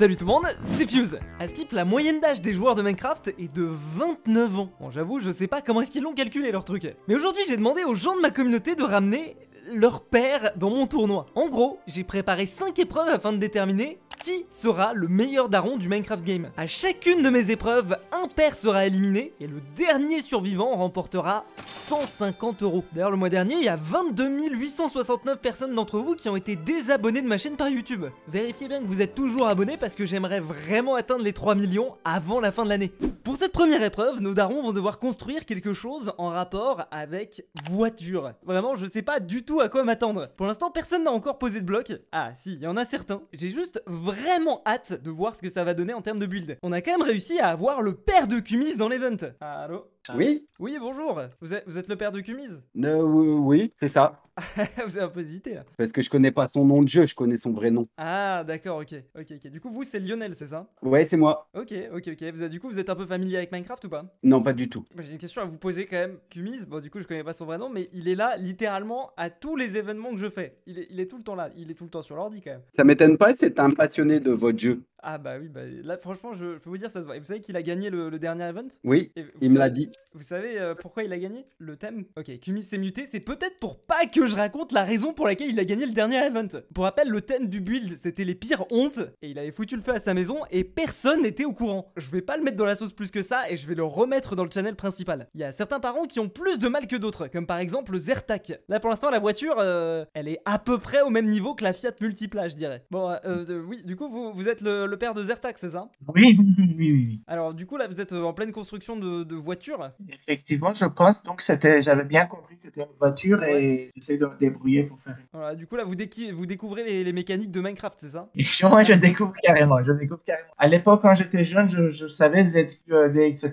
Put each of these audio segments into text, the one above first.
Salut tout le monde, c'est Fuse À ce type, la moyenne d'âge des joueurs de Minecraft est de 29 ans. Bon, j'avoue, je sais pas comment est-ce qu'ils l'ont calculé leur truc. Mais aujourd'hui, j'ai demandé aux gens de ma communauté de ramener leur père dans mon tournoi. En gros, j'ai préparé 5 épreuves afin de déterminer qui sera le meilleur daron du Minecraft Game. A chacune de mes épreuves, un père sera éliminé et le dernier survivant remportera 150 euros. D'ailleurs, le mois dernier, il y a 22 869 personnes d'entre vous qui ont été désabonnées de ma chaîne par YouTube. Vérifiez bien que vous êtes toujours abonné parce que j'aimerais vraiment atteindre les 3 millions avant la fin de l'année. Pour cette première épreuve, nos darons vont devoir construire quelque chose en rapport avec voiture. Vraiment, je sais pas du tout à quoi m'attendre. Pour l'instant, personne n'a encore posé de bloc. Ah si, il y en a certains. J'ai juste vraiment hâte de voir ce que ça va donner en termes de build. On a quand même réussi à avoir le père de Kumis dans l'event. Allo ah. Oui Oui, bonjour Vous êtes, le père de Cumise euh, Oui, c'est ça. vous avez un peu hésité là. Parce que je connais pas son nom de jeu, je connais son vrai nom. Ah, d'accord, ok. ok, Du coup, vous, c'est Lionel, c'est ça Ouais, c'est moi. Ok, ok, ok. Vous, du coup, vous êtes un peu familier avec Minecraft ou pas Non, pas du tout. J'ai une question à vous poser quand même. Cumise, bon, du coup, je connais pas son vrai nom, mais il est là littéralement à tous les événements que je fais. Il est, tout le temps là, il est tout le temps sur l'ordi quand même. Ça m'étonne pas, c'est un passionné de votre jeu. Ah bah oui, bah, là franchement, je, peux vous dire, ça se voit. Et vous savez qu'il a gagné le, dernier event Oui, il me l'a dit. Vous savez euh, pourquoi il a gagné Le thème Ok, Kumi s'est muté, c'est peut-être pour pas que je raconte la raison pour laquelle il a gagné le dernier event. Pour rappel, le thème du build, c'était les pires hontes, et il avait foutu le feu à sa maison, et personne n'était au courant. Je vais pas le mettre dans la sauce plus que ça, et je vais le remettre dans le channel principal. Il y a certains parents qui ont plus de mal que d'autres, comme par exemple Zertak. Là pour l'instant, la voiture, euh, elle est à peu près au même niveau que la Fiat Multipla, je dirais. Bon, euh, oui, du coup, vous êtes le le père de Zertax, c'est ça oui, oui, oui, oui, Alors, du coup, là, vous êtes euh, en pleine construction de, voitures Effectivement, je pense. Donc, c'était, j'avais bien compris que c'était une voiture et j'essaie de me débrouiller pour faire. Voilà, du coup, là, vous, découvrez les, mécaniques de Minecraft, c'est ça Moi, je découvre carrément. Je découvre carrément. À l'époque, quand j'étais jeune, je, savais ZQD, e, etc.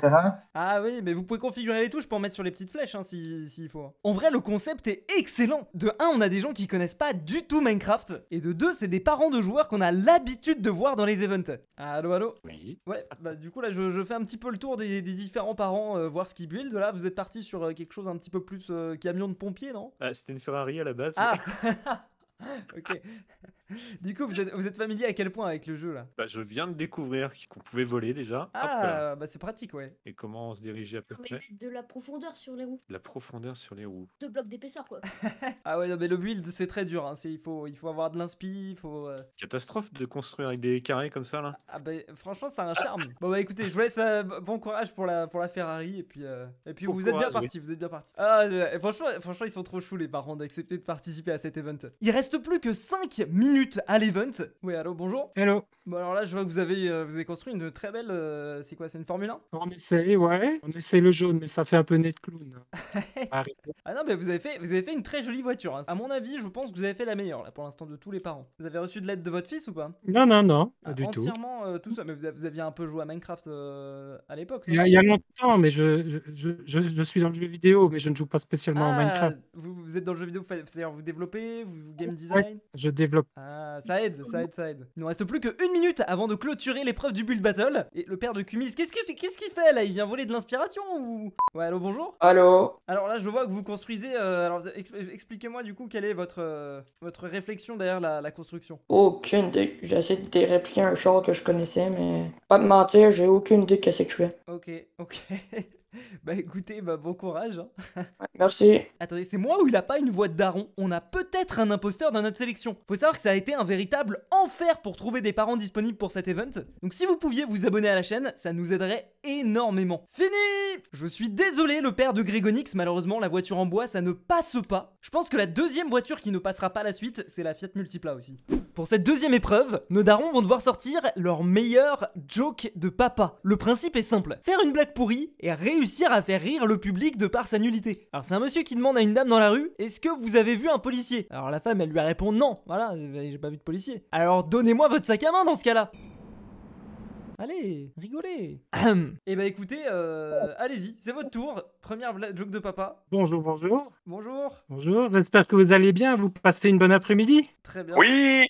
Ah oui, mais vous pouvez configurer les touches pour mettre sur les petites flèches, hein, s'il si, faut. En vrai, le concept est excellent. De 1, on a des gens qui connaissent pas du tout Minecraft. Et de 2, c'est des parents de joueurs qu'on a l'habitude de voir dans les Allo allo Oui. Ouais, bah du coup, là, je, fais un petit peu le tour des, différents parents, euh, voir ce qu'ils build. Là, vous êtes parti sur euh, quelque chose un petit peu plus euh, camion de pompier, non C'était une Ferrari à la base. Ah Ok. du coup, vous êtes, vous êtes, familier à quel point avec le jeu là bah, Je viens de découvrir qu'on pouvait voler déjà. Ah, bah c'est pratique, ouais. Et comment on se dirigeait à peu près De la profondeur sur les roues. De la profondeur sur les roues. Deux blocs d'épaisseur, quoi. ah ouais, non, mais le build, c'est très dur. Hein. Il, faut, il faut avoir de l'inspi, il faut. Euh, Catastrophe de construire avec des carrés comme ça là. Ah bah franchement, c'est un charme. bon bah écoutez, je vous laisse euh, bon courage pour la, pour la Ferrari et puis, euh, et puis vous, êtes bien parti, vous êtes bien parti. Ah, franchement, franchement, ils sont trop chou les parents d'accepter de participer à cet event. Il reste plus que 5 minutes minutes à l'event. Oui, allô, bonjour. Allô. Bon, alors là, je vois que vous avez, euh, vous avez construit une très belle. Euh, c'est quoi C'est une Formule 1 On essaye, ouais. On essaye le jaune, mais ça fait un peu net clown. Ah non, mais vous avez fait, vous avez fait une très jolie voiture. Hein. À mon avis, je pense que vous avez fait la meilleure, là, pour l'instant, de tous les parents. Vous avez reçu de l'aide de votre fils ou pas Non, non, non, pas ah, du tout. Entièrement euh, tout ça. Mais vous, aviez un peu joué à Minecraft à l'époque, Il y, a, longtemps, mais je, je, je, suis dans le jeu vidéo, mais je ne joue pas spécialement à ah, Minecraft. vous, êtes dans le jeu vidéo, c'est-à-dire vous développez, vous, game design. Je développe. Ah, ça aide, ça aide, ça aide. Il nous reste plus qu'une avant de clôturer l'épreuve du build battle. Et le père de Kumis, qu'est-ce qu'il qu qu'il fait là Il vient voler de l'inspiration ou Ouais, allô, bonjour. Allô. Alors là, je vois que vous construisez. Euh, alors, expliquez-moi du coup quelle est votre euh, votre réflexion derrière la, construction. Aucune idée. J'essaie de répliquer un char que je connaissais, mais pas de mentir, j'ai aucune idée de qu'est-ce que je fais. Ok, ok. Bah écoutez, bah bon courage. Hein. Merci. Attendez, c'est moi ou il a pas une voix de daron On a peut-être un imposteur dans notre sélection. Faut savoir que ça a été un véritable enfer pour trouver des parents disponibles pour cet event. Donc si vous pouviez vous abonner à la chaîne, ça nous aiderait énormément. Fini Je suis désolé, le père de Grégonix, malheureusement, la voiture en bois, ça ne passe pas. Je pense que la deuxième voiture qui ne passera pas la suite, c'est la Fiat Multipla aussi. Pour cette deuxième épreuve, nos darons vont devoir sortir leur meilleur joke de papa. Le principe est simple, faire une blague pourrie et ré réussir à faire rire le public de par sa nullité. Alors c'est un monsieur qui demande à une dame dans la rue Est-ce que vous avez vu un policier Alors la femme elle lui répond non, voilà, j'ai pas vu de policier. Alors donnez-moi votre sac à main dans ce cas-là. Allez, rigolez. Eh ben écoutez, euh, allez-y, c'est votre tour. Première joke de papa. Bonjour, bonjour. Bonjour. Bonjour, j'espère que vous allez bien. Vous passez une bonne après-midi Très bien. Oui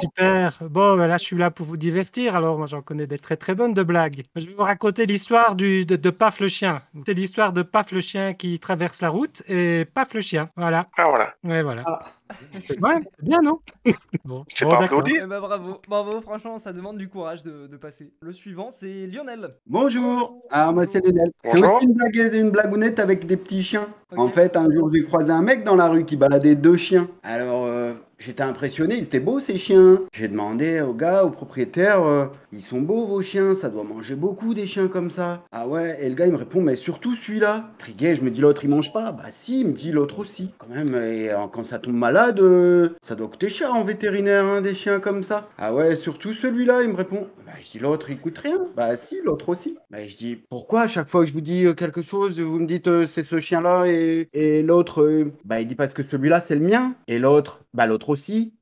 Super. Bon, ben là, je suis là pour vous divertir. Alors, moi, j'en connais des très très bonnes de blagues. Je vais vous raconter l'histoire de, de Paf le chien. C'est l'histoire de Paf le chien qui traverse la route et Paf le chien. Voilà. Ah, voilà. Ouais, voilà. Ouais, ah. bien, non C'est pas applaudi. Eh ben, bravo. Bravo, franchement, ça demande du courage de passer. Le suivant, c'est Lionel. Bonjour. Ah, moi, c'est Lionel. C'est aussi une, blague, une blagounette avec des petits chiens. En fait, un jour, j'ai croisé un mec dans la rue qui baladait deux chiens. Alors, euh, J'étais impressionné, ils étaient beaux ces chiens. J'ai demandé au gars, au propriétaire, euh, ils sont beaux vos chiens, ça doit manger beaucoup des chiens comme ça. Ah ouais, et le gars il me répond, mais surtout celui-là. Trigué, je me dis l'autre il mange pas. Bah si, il me dit l'autre aussi. Quand même, et euh, quand ça tombe malade, euh, ça doit coûter cher en vétérinaire, hein, des chiens comme ça. Ah ouais, surtout celui-là, il me répond. Bah je dis l'autre il coûte rien. Bah si, l'autre aussi. Bah je dis, pourquoi à chaque fois que je vous dis quelque chose, vous me dites c'est ce chien-là et, et l'autre, bah il dit parce que celui-là c'est le mien. Et l'autre, bah l'autre aussi.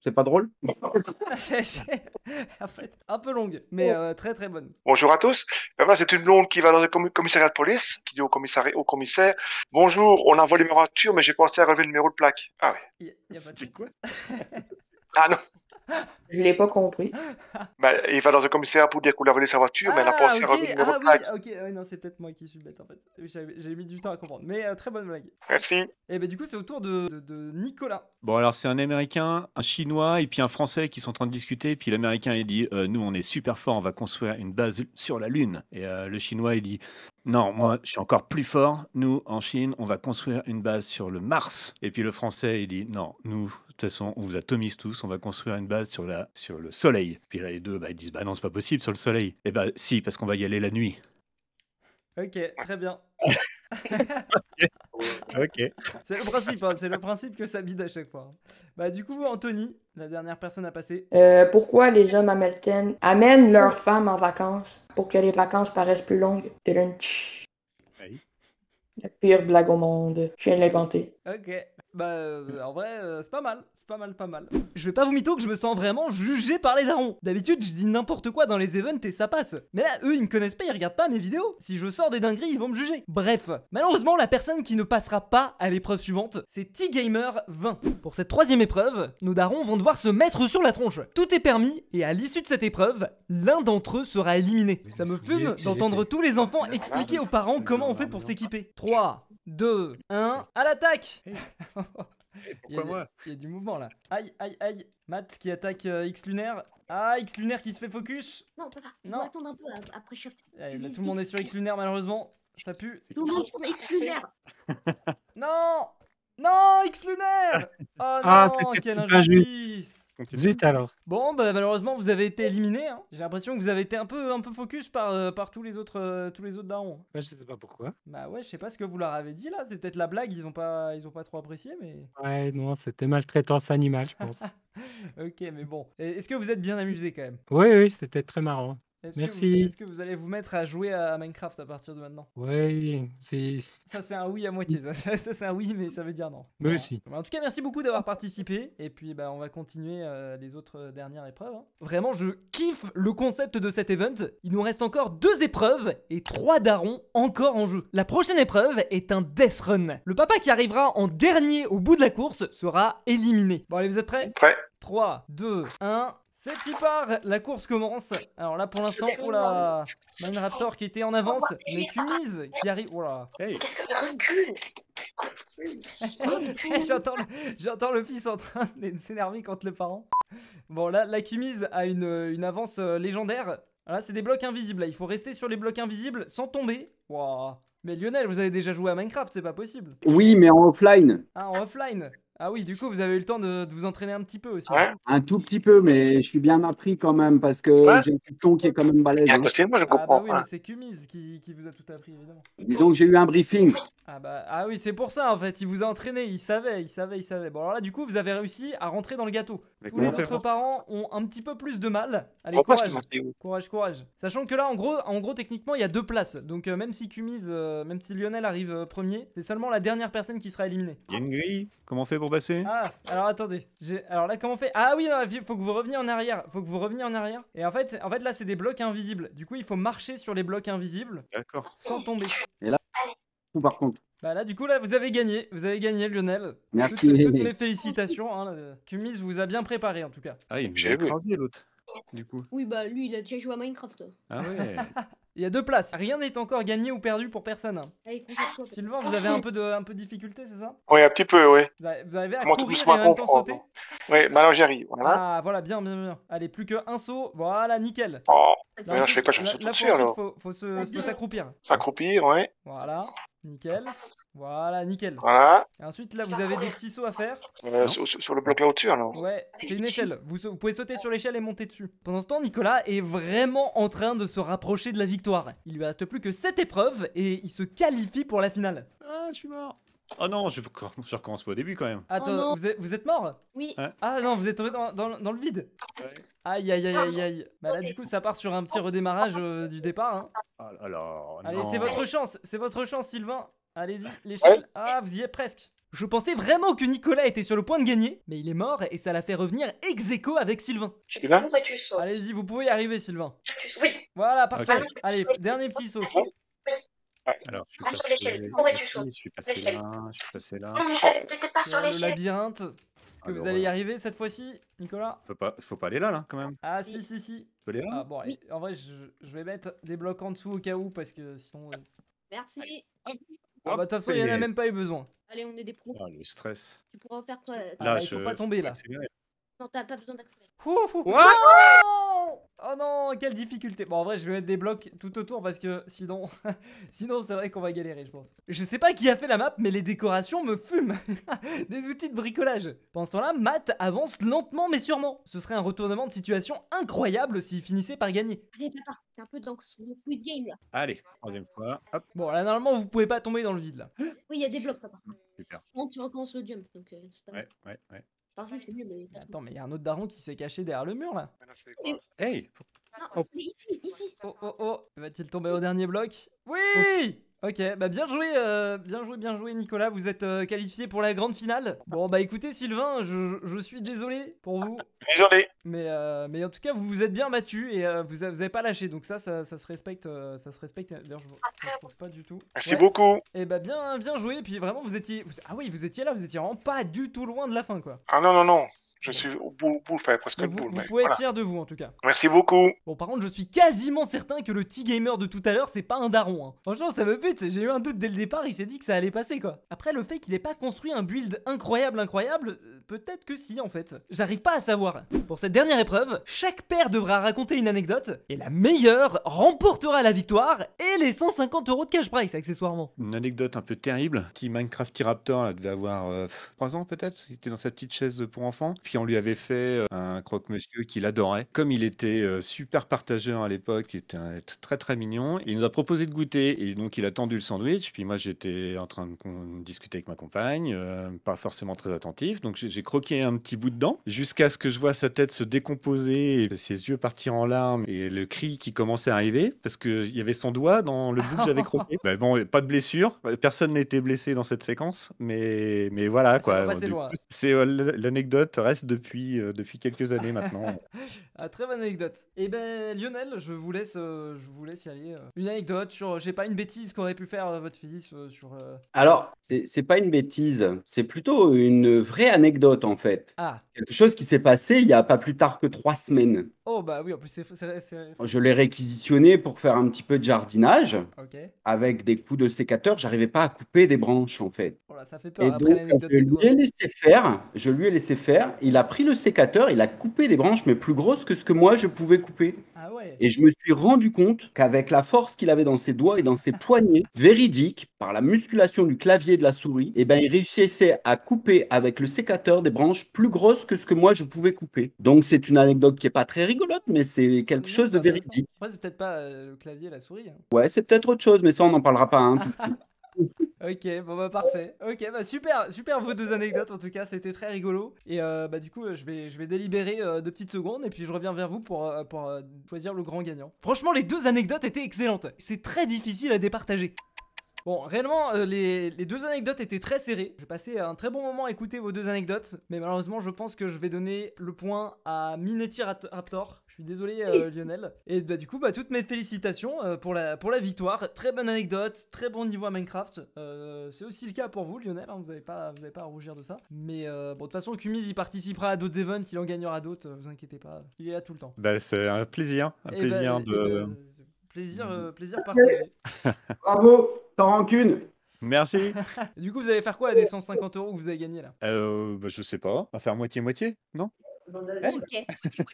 C'est pas drôle Un peu longue, mais euh, très très bonne. Bonjour à tous. Ben c'est une longue qui va dans le commissariat de police, qui dit au, commissaire au commissaire Bonjour, on envoie les voiture, mais j'ai pensé à relever le numéro de plaque. Ah oui. Ah non je ne l'ai pas compris. Bah il va dans un commissaire pour dire qu'il a volé sa voiture, mais la a pensé ah, à ah, oui, ok, ouais, non, c'est peut-être moi qui suis bête en fait. J'ai mis du temps à comprendre. Mais euh, très bonne blague. Merci. Et eh ben du coup, c'est au tour de, de, Nicolas. Bon, alors c'est un américain, un chinois et puis un français qui sont en train de discuter. Et puis l'américain, il dit euh, Nous, on est super fort, on va construire une base sur la Lune. Et euh, le chinois, il dit non, moi, je suis encore plus fort. Nous, en Chine, on va construire une base sur le Mars. Et puis le français, il dit non, nous, de toute façon, on vous atomise tous, on va construire une base sur, la, sur le soleil. Puis là, les deux, bah, ils disent, bah non, c'est pas possible sur le soleil. Eh bah, si, parce qu'on va y aller la nuit. Ok, très bien. ok. C'est le principe, hein, c'est le principe que ça bide à chaque fois. Bah, du coup, Anthony, la dernière personne à passer. Euh, pourquoi les hommes américains amènent leurs femmes en vacances pour que les vacances paraissent plus longues? La pire blague au monde. Je viens de l'inventer. Ok. Bah, euh, en vrai, euh, c'est pas mal. C'est pas mal, pas mal. Je vais pas vous mytho que je me sens vraiment jugé par les darons. D'habitude, je dis n'importe quoi dans les events et ça passe. Mais là, eux, ils me connaissent pas, ils regardent pas mes vidéos. Si je sors des dingueries, ils vont me juger. Bref. Malheureusement, la personne qui ne passera pas à l'épreuve suivante, c'est T-Gamer20. Pour cette troisième épreuve, nos darons vont devoir se mettre sur la tronche. Tout est permis et à l'issue de cette épreuve, l'un d'entre eux sera éliminé. Ça me fume d'entendre tous les enfants ah, expliquer aux parents comment on fait pour s'équiper. 3, 2, 1, à l'attaque eh. Eh, il y, a, moi il y a du mouvement là. Aïe, aïe, aïe. Matt qui attaque euh, X lunaire. Ah, X lunaire qui se fait focus. Non, papa, non. attendre un peu euh, après chaque. Eh, Allez, bah, là, tout le monde est sur X lunaire malheureusement. Ça pue. Tout le monde sur X lunaire. non, non, X lunaire. Ah, oh non, ah, quelle injustice alors. Bon, bah, malheureusement, vous avez été éliminé. Hein. J'ai l'impression que vous avez été un peu, un peu focus par, euh, par tous les autres, euh, tous les autres darons. je sais pas pourquoi. Bah ouais, je sais pas ce que vous leur avez dit là. C'est peut-être la blague, ils ont pas, ils ont pas trop apprécié, mais. Ouais, non, c'était maltraitance animale, je pense. ok, mais bon. Est-ce que vous êtes bien amusé quand même Oui, oui, c'était très marrant. Merci. Est-ce que vous allez vous mettre à jouer à Minecraft à partir de maintenant Oui, c'est. Ça, c'est un oui à moitié. Ça, c'est un oui, mais ça veut dire non. Mais aussi. En tout cas, merci beaucoup d'avoir participé. Et puis, bah, on va continuer euh, les autres euh, dernières épreuves. Hein. Vraiment, je kiffe le concept de cet event. Il nous reste encore deux épreuves et trois darons encore en jeu. La prochaine épreuve est un death run. Le papa qui arrivera en dernier au bout de la course sera éliminé. Bon, allez, vous êtes prêts Prêt. 3, 2, 1. C'est part, la course commence. Alors là pour l'instant, oh là, Mine Raptor qui était en avance, mais Kumiz qui arrive. Oh là. Qu'est-ce que recule J'entends le, fils en train de s'énerver contre le parent. Bon là, la Kumiz a une, avance euh, légendaire. Là c'est des blocs invisibles, il faut rester sur les blocs invisibles sans tomber. Waouh. Mais Lionel, vous avez déjà joué à Minecraft, c'est pas possible. Oui, mais en offline. Ah, en offline ah oui, du coup, vous avez eu le temps de, vous entraîner un petit peu aussi. Ouais. Un tout petit peu, mais je suis bien appris quand même parce que j'ai un piston qui est quand même balèze. Hein. Ah bah oui, mais c'est Cumise qui, qui, vous a tout appris, évidemment. Disons que j'ai eu un briefing. Ah bah ah oui, c'est pour ça en fait, il vous a entraîné, il savait, il savait, il savait. Bon alors là du coup, vous avez réussi à rentrer dans le gâteau. Tous les autres parents ont un petit peu plus de mal. Allez, courage. Courage, courage. Sachant que là en gros, en gros techniquement, il y a deux places. Donc euh, même si Cumise euh, même si Lionel arrive euh, premier, c'est seulement la dernière personne qui sera éliminée. une grille. Comment on fait pour passer Ah, alors attendez. Alors là comment on fait Ah oui, il faut que vous reveniez en arrière, faut que vous reveniez en arrière. Et en fait, en fait là c'est des blocs invisibles. Du coup, il faut marcher sur les blocs invisibles. Sans tomber. Et là par contre. Bah là, du coup, là, vous avez gagné. Vous avez gagné, Lionel. Merci. Toutes, mes félicitations. Hein, euh, Kumis vous a bien préparé, en tout cas. Ah, j'ai écrasé l'autre, du coup. Oui, bah lui, il a déjà joué à Minecraft. Ah ouais Il y a deux places. Rien n'est encore gagné ou perdu pour personne. Ah, Sylvain, vous avez un peu de, un peu de difficulté, c'est ça Oui, un petit peu, oui. Vous arrivez à Moi, courir et en même temps sauter hein. Oui, maintenant j'y Voilà. Ah, voilà, bien, bien, bien. Allez, plus qu'un saut. Voilà, nickel. Oh. Ah, je fais quoi Je me suis tout là, Faut, faut, faut s'accroupir. s'accroupir, ouais. Voilà. Nickel. Voilà, nickel. Voilà. Et ensuite, là, vous avez des petits sauts à faire. Euh, sur, le bloc là au-dessus, alors. Ouais, c'est une échelle. Vous, vous, pouvez sauter sur l'échelle et monter dessus. Pendant ce temps, Nicolas est vraiment en train de se rapprocher de la victoire. Il lui reste plus que 7 épreuves et il se qualifie pour la finale. Ah, je suis mort. Oh non, je, recommence pas au début quand même. Attends, oh vous, êtes, mort Oui. Hein ah non, vous êtes tombé dans, le vide. Aïe, aïe, aïe, aïe, aïe. Bah là, du coup, ça part sur un petit redémarrage euh, du départ. Hein. Alors, oh oh Allez, c'est votre chance, c'est votre chance, Sylvain. Allez-y, l'échelle. Ah, vous y êtes presque. Je pensais vraiment que Nicolas était sur le point de gagner, mais il est mort et ça l'a fait revenir ex aequo avec Sylvain. Tu Sylvain Allez-y, vous pouvez y arriver, Sylvain. Oui. Voilà, parfait. Allez, dernier petit saut. Alors, je suis ah, passé, sur l'échelle, Je suis passé là, je suis T'étais pas sur l'échelle. Le labyrinthe que vous allez y euh, arriver cette fois-ci, Nicolas faut pas, aller là, là, quand même. Ah, si, si, si. Faut aller là ah, En vrai, je, vais mettre des blocs en dessous au cas où, parce que sinon. Euh, Merci. Ah, bah, de toute façon, il n'y en a même pas eu besoin. Allez, on est des pros. Ah, le stress. Tu pourras faire toi. Ah, là, je... Il faut pas tomber, là. Non, t'as pas besoin d'accélérer. Oh, oh non, quelle difficulté. Bon, en vrai, je vais mettre des blocs tout autour parce que sinon, sinon c'est vrai qu'on va galérer, je pense. Je sais pas qui a fait la map, mais les décorations me fument. des outils de bricolage. Pendant ce temps-là, Matt avance lentement mais sûrement. Ce serait un retournement de situation incroyable s'il finissait par gagner. Allez, papa, t'es un peu dans le squid game là. Allez, troisième fois. Hop. Bon, là, normalement, vous pouvez pas tomber dans le vide là. Oui, il y a des blocs, papa. Super. Bon, tu recommences le dium, donc euh, c'est pas ouais, ouais, ouais. Attends, mais il y a un autre daron qui s'est caché derrière le mur là. Hey Non, oh. ici, ici. Oh oh oh, va-t-il tomber au dernier bloc oh, Oui Ok, bah bien joué, euh, bien joué, bien joué Nicolas, vous êtes euh, qualifié pour la grande finale. Bon bah écoutez Sylvain, je, je suis désolé pour vous. Désolé. Mais, euh, mais en tout cas vous vous êtes bien battu et vous, vous, avez pas lâché, donc ça ça, se respecte, ça se respecte. D'ailleurs je, vous. pas du tout. Merci beaucoup. Et eh bah bien bien joué, puis vraiment vous étiez, ah oui vous étiez là, vous étiez vraiment pas du tout loin de la fin quoi. Ah non non non. Je suis au bout, presque vous, boule, Vous pouvez être fier de vous en tout cas. Merci beaucoup. Bon, par contre, je suis quasiment certain que le T-Gamer de tout à l'heure, c'est pas un daron. Hein. Franchement, ça me bute. J'ai eu un doute dès le départ. Il s'est dit que ça allait passer quoi. Après, le fait qu'il ait pas construit un build incroyable, incroyable, euh, peut-être que si en fait. J'arrive pas à savoir. Pour cette dernière épreuve, chaque paire devra raconter une anecdote et la meilleure remportera la victoire et les 150 euros de cash price accessoirement. Une anecdote un peu terrible. qui Minecraft Raptor devait avoir 3 euh, ans peut-être. Il était dans sa petite chaise pour enfants puis on lui avait fait un croque-monsieur qu'il adorait. Comme il était super partageur à l'époque, il était très très mignon, il nous a proposé de goûter. Et donc il a tendu le sandwich, puis moi j'étais en train de discuter avec ma compagne, pas forcément très attentif, donc j'ai croqué un petit bout dedans, jusqu'à ce que je vois sa tête se décomposer, ses yeux partir en larmes, et le cri qui commençait à arriver, parce qu'il y avait son doigt dans le bout que j'avais croqué. bon, pas de blessure, bah, personne n'était blessé dans cette séquence, mais, mais voilà ah, quoi. C'est l'anecdote reste depuis, euh, depuis quelques années maintenant. Ah, très bonne anecdote. Et eh ben Lionel, je vous laisse, euh, je vous laisse y aller. Euh. Une anecdote sur, je pas, une bêtise qu'aurait pu faire votre fils sur. Alors, c'est pas une bêtise, c'est plutôt une vraie anecdote en fait. Ah. Quelque chose qui s'est passé il y a pas plus tard que trois semaines. Oh bah oui, en plus c'est. Je l'ai réquisitionné pour faire un petit peu de jardinage. OK. Avec des coups de sécateur, j'arrivais pas à couper des branches en fait. Voilà, oh ça fait peur. Et donc, je lui ai laissé faire. Je lui ai laissé faire il a pris le sécateur, il a coupé des branches, mais plus grosses que ce que moi je pouvais couper. Ah et je me suis rendu compte qu'avec la force qu'il avait dans ses doigts et dans ses poignets, véridique, par la musculation du clavier de la souris, et eh ben, il réussissait à couper avec le sécateur des branches plus grosses que ce que moi je pouvais couper. Donc c'est une anecdote qui est pas très rigolote, mais c'est quelque chose de véridique. Moi c'est peut-être pas euh, le clavier et la souris. Hein. Ouais, c'est peut-être autre chose, mais ça on n'en parlera pas. Hein, Ok, bon bah parfait. Ok, bah super, super vos deux anecdotes en tout cas, c'était très rigolo. Et euh, bah du coup, euh, je vais, je vais délibérer euh, deux petites secondes et puis je reviens vers vous pour, pour choisir le grand gagnant. Franchement, les deux anecdotes étaient excellentes. C'est très difficile à départager. Bon, réellement, euh, les, deux anecdotes étaient très serrées. J'ai passé un très bon moment à écouter vos deux anecdotes, mais malheureusement, je pense que je vais donner le point à Minetti Raptor. Je suis désolé, euh, Lionel. Et bah, du coup, bah, toutes mes félicitations euh, pour, la, victoire. Très bonne anecdote, très bon niveau à Minecraft. C'est aussi le cas pour vous, Lionel. Hein, vous n'avez pas, à rougir de ça. Mais bon, de toute façon, Kumiz, il participera à d'autres events, il en gagnera d'autres. Vous inquiétez pas, il est là tout le temps. Bah, c'est un plaisir, un plaisir de. plaisir, plaisir partagé. Bravo! Sans rancune. Merci. du coup, vous allez faire quoi à des 150 euros que vous avez gagné là euh, bah, Je sais pas. On va faire moitié-moitié, non eh. Ok.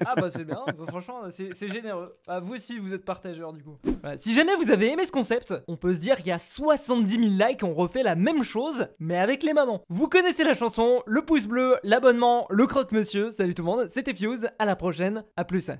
ah bah c'est bien, bah, franchement c'est généreux. Bah, vous aussi vous êtes partageur du coup. Si jamais vous avez aimé ce concept, on peut se dire qu'il y a 70 000 likes, on refait la même chose mais avec les mamans. Vous connaissez la chanson, le pouce bleu, l'abonnement, le croque-monsieur. Salut tout le monde, c'était Fuse, à la prochaine, à plus.